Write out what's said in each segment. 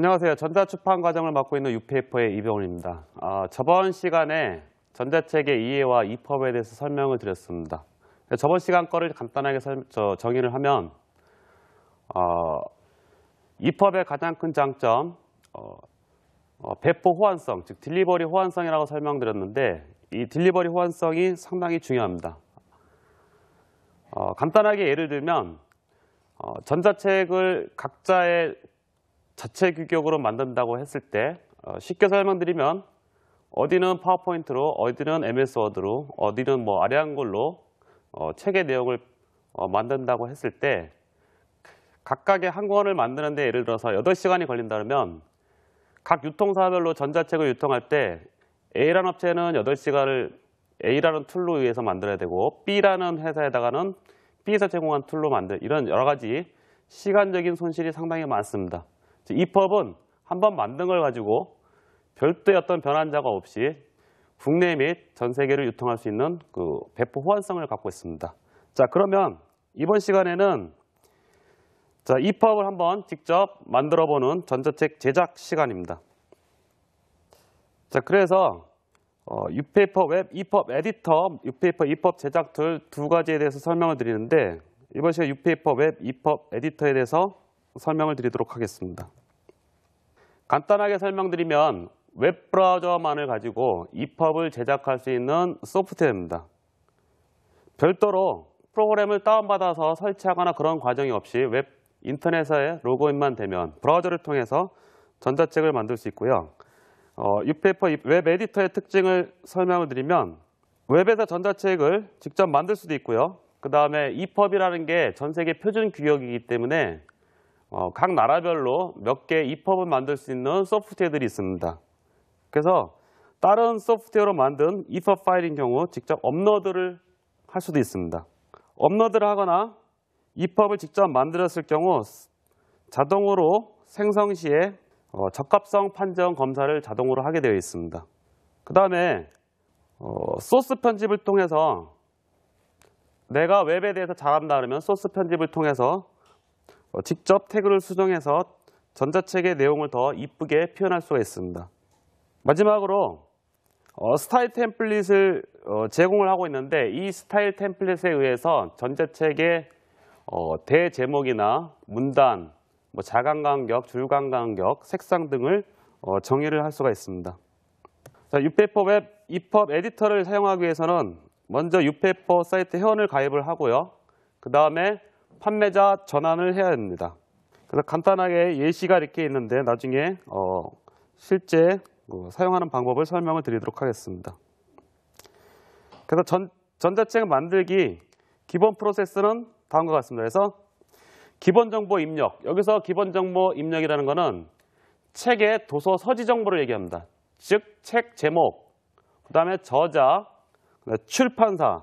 안녕하세요. 전자출판 과정을 맡고 있는 u p 퍼의 이병훈입니다. 아, 저번 시간에 전자책의 이해와 이법에 대해서 설명을 드렸습니다. 저번 시간 거를 간단하게 설, 저, 정의를 하면 어, 이법의 가장 큰 장점 어, 어, 배포 호환성, 즉 딜리버리 호환성이라고 설명드렸는데 이 딜리버리 호환성이 상당히 중요합니다. 어, 간단하게 예를 들면 어, 전자책을 각자의 자체 규격으로 만든다고 했을 때 어, 쉽게 설명드리면 어디는 파워포인트로, 어디는 MS 워드로, 어디는 뭐 아래한글로 어, 책의 내용을 어, 만든다고 했을 때 각각의 한 권을 만드는데 예를 들어서 8시간이 걸린다면 각 유통사별로 전자책을 유통할 때 A라는 업체는 8시간을 A라는 툴로 위해서 만들어야 되고 B라는 회사에다가는 B에서 제공한 툴로 만들 이런 여러 가지 시간적인 손실이 상당히 많습니다. 입법은 한번 만든 걸 가지고 별도의 어떤 변환자가 없이 국내 및 전 세계를 유통할 수 있는 그 배포 호환성을 갖고 있습니다. 자 그러면 이번 시간에는 자 입법을 한번 직접 만들어보는 전자책 제작 시간입니다. 자 그래서 어, 유페이퍼 웹 입법 에디터, 유페이퍼 입법 제작 툴 두 가지에 대해서 설명을 드리는데 이번 시간 유페이퍼 웹 입법 에디터에 대해서 설명을 드리도록 하겠습니다. 간단하게 설명드리면 웹브라우저만을 가지고 EPUB을 제작할 수 있는 소프트웨어입니다. 별도로 프로그램을 다운받아서 설치하거나 그런 과정이 없이 웹 인터넷에 로그인만 되면 브라우저를 통해서 전자책을 만들 수 있고요. 어, 유페이퍼 웹 에디터의 특징을 설명을 드리면 웹에서 전자책을 직접 만들 수도 있고요. 그 다음에 EPUB이라는 게 전 세계 표준 규격이기 때문에 어, 각 나라별로 몇개 입법을 만들 수 있는 소프트웨어들이 있습니다. 그래서 다른 소프트웨어로 만든 입법 파일인 경우 직접 업로드를 할 수도 있습니다. 업로드를 하거나 입법을 직접 만들었을 경우 자동으로 생성 시에 어, 적합성 판정 검사를 자동으로 하게 되어 있습니다. 그 다음에 어, 소스 편집을 통해서 내가 웹에 대해서 잘한다 그러면 소스 편집을 통해서 어, 직접 태그를 수정해서 전자책의 내용을 더 이쁘게 표현할 수가 있습니다. 마지막으로 어, 스타일 템플릿을 어, 제공을 하고 있는데 이 스타일 템플릿에 의해서 전자책의 어, 대제목이나 문단, 뭐 자간간격, 줄간간격, 색상 등을 어, 정의를 할 수가 있습니다. 자, 유페퍼 웹 입법 에디터를 사용하기 위해서는 먼저 유페퍼 사이트 회원을 가입을 하고요. 그 다음에 판매자 전환을 해야 됩니다. 그래서 간단하게 예시가 이렇게 있는데 나중에 어, 실제 어, 사용하는 방법을 설명을 드리도록 하겠습니다. 그래서 전, 전자책 만들기 기본 프로세스는 다음과 같습니다. 그래서 기본 정보 입력, 여기서 기본 정보 입력이라는 것은 책의 도서 서지 정보를 얘기합니다. 즉, 책 제목, 그 다음에 저자, 출판사,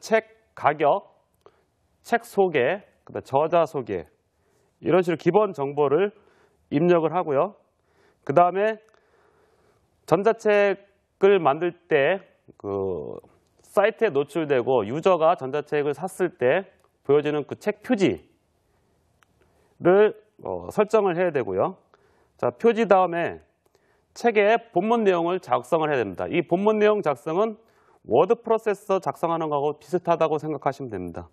책 가격, 책 소개, 그다음 저자 소개 이런 식으로 기본 정보를 입력을 하고요. 그 다음에 전자책을 만들 때 그 사이트에 노출되고 유저가 전자책을 샀을 때 보여지는 그 책 표지를 어, 설정을 해야 되고요. 자 표지 다음에 책의 본문 내용을 작성을 해야 됩니다. 이 본문 내용 작성은 워드 프로세서 작성하는 거하고 비슷하다고 생각하시면 됩니다.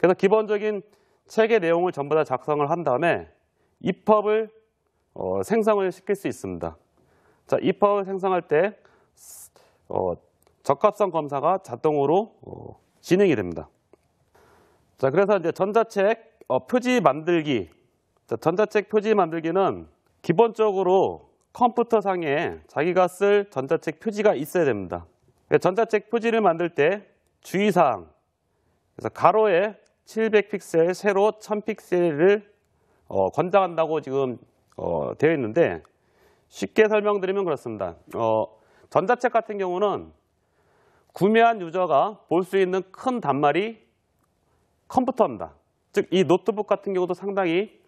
그래서 기본적인 책의 내용을 전부 다 작성을 한 다음에 입법을 어, 생성을 시킬 수 있습니다. 자, 입법을 생성할 때 어, 적합성 검사가 자동으로 어, 진행이 됩니다. 자, 그래서 이제 전자책 어, 표지 만들기. 자, 전자책 표지 만들기는 기본적으로 컴퓨터 상에 자기가 쓸 전자책 표지가 있어야 됩니다. 그러니까 전자책 표지를 만들 때 주의사항, 그래서 가로에 700픽셀, 세로 1000픽셀을 어, 권장한다고 지금 어, 되어 있는데 쉽게 설명드리면 그렇습니다. 어, 전자책 같은 경우는 구매한 유저가 볼 수 있는 큰 단말이 컴퓨터입니다. 즉 이 노트북 같은 경우도 상당히